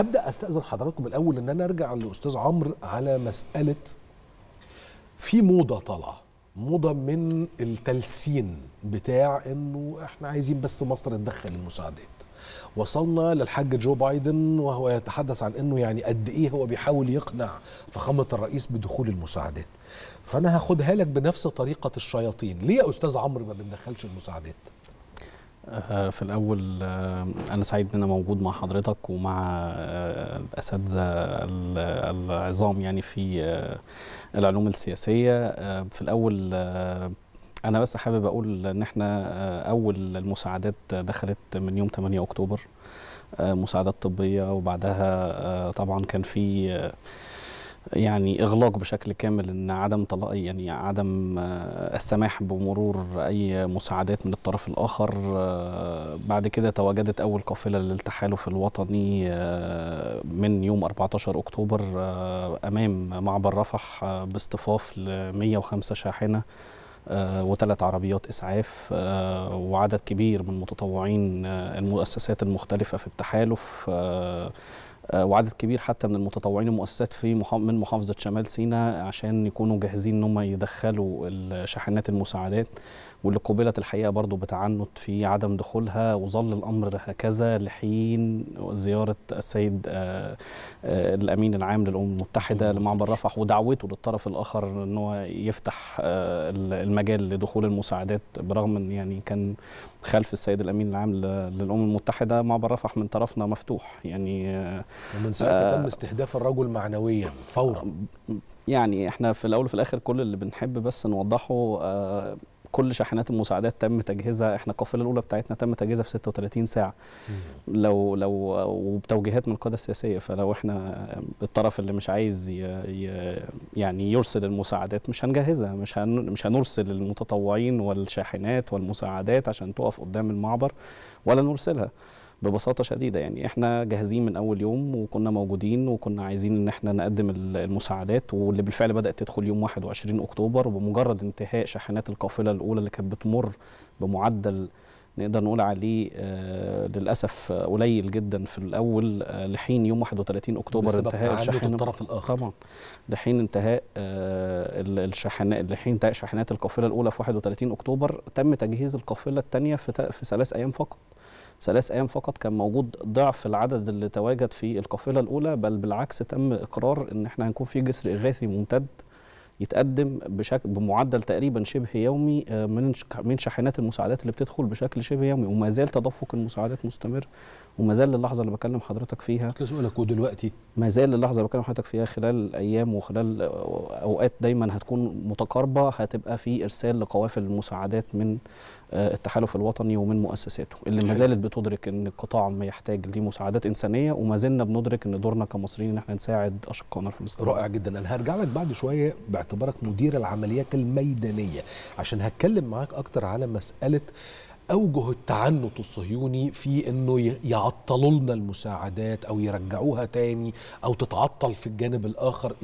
هبدا استاذن حضراتكم الاول ان انا ارجع لاستاذ عمرو على مساله في موضه طالعه موضه من التلسين بتاع انه احنا عايزين بس مصر تدخل المساعدات وصلنا للحاج جو بايدن وهو يتحدث عن انه يعني قد ايه هو بيحاول يقنع فخامه الرئيس بدخول المساعدات فانا هاخدها لك بنفس طريقه الشياطين ليه يا استاذ عمرو ما بندخلش المساعدات آه، في الأول آه، أنا سعيد إن أنا موجود مع حضرتك ومع الأساتذة آه، العظام يعني في العلوم السياسية في الأول أنا بس حابب أقول إن إحنا أول المساعدات دخلت من يوم 8 أكتوبر مساعدات طبية وبعدها طبعا كان في يعني اغلاق بشكل كامل ان عدم طلاق يعني عدم آه، السماح بمرور اي مساعدات من الطرف الاخر آه، بعد كده تواجدت اول قافله للتحالف الوطني آه، من يوم 14 اكتوبر امام معبر رفح باصطفاف ل 105 شاحنه وثلاث عربيات اسعاف وعدد كبير من متطوعين المؤسسات المختلفه في التحالف آه، وعدد كبير حتى من المتطوعين المؤسسات في من محافظه شمال سيناء عشان يكونوا جاهزين ان هم يدخلوا شاحنات المساعدات واللي قبلت الحقيقه برضو بتعنت في عدم دخولها وظل الامر هكذا لحين زياره السيد آه، آه، الامين العام للامم المتحده لمعبر رفح ودعوته للطرف الاخر ان هو يفتح المجال لدخول المساعدات برغم ان يعني كان خلف السيد الامين العام للامم المتحده معبر رفح من طرفنا مفتوح يعني ومن ساعتها آه، تم استهداف الرجل معنويا فورا يعني احنا في الاول وفي الاخر كل اللي بنحب بس نوضحه آه كل شاحنات المساعدات تم تجهيزها احنا القافله الاولى بتاعتنا تم تجهيزها في 36 ساعه لو لو وبتوجيهات من القاده السياسيه فلو احنا الطرف اللي مش عايز ي ي يعني يرسل المساعدات مش هنجهزها مش هن مش هنرسل المتطوعين والشاحنات والمساعدات عشان تقف قدام المعبر ولا نرسلها ببساطه شديده يعني احنا جاهزين من اول يوم وكنا موجودين وكنا عايزين ان احنا نقدم المساعدات واللي بالفعل بدات تدخل يوم 21 اكتوبر وبمجرد انتهاء شحنات القافله الاولى اللي كانت بتمر بمعدل نقدر نقول عليه آه، للاسف قليل جدا في الاول آه، لحين يوم 31 اكتوبر انتهاء الشاحنه الطرف الاخر طبعا لحين انتهاء آه، الشاحنات لحين انتهاء شاحنات القافله الاولى في 31 اكتوبر تم تجهيز القافله الثانيه في في ثلاث ايام فقط ثلاث ايام فقط كان موجود ضعف العدد اللي تواجد في القافله الاولى بل بالعكس تم اقرار ان احنا هنكون في جسر اغاثي ممتد يتقدم بشكل بمعدل تقريبا شبه يومي آه، من من شاحنات المساعدات اللي بتدخل بشكل شبه يومي وما زال تدفق المساعدات مستمر وما زال اللحظه اللي بكلم حضرتك فيها سؤالك ودلوقتي ما زال اللحظه اللي بكلم حضرتك فيها خلال ايام وخلال اوقات دايما هتكون متقاربه هتبقى في ارسال لقوافل المساعدات من آه، التحالف الوطني ومن مؤسساته اللي ما زالت بتدرك ان القطاع ما يحتاج لمساعدات انسانيه وما زلنا بندرك ان دورنا كمصريين ان احنا نساعد اشقائنا الفلسطينيين. رائع جدا انا هرجع لك بعد شويه باعتبارك مدير العمليات الميدانيه عشان هتكلم معاك اكتر على مساله اوجه التعنت الصهيوني في انه يعطلوا لنا المساعدات او يرجعوها تاني او تتعطل في الجانب الاخر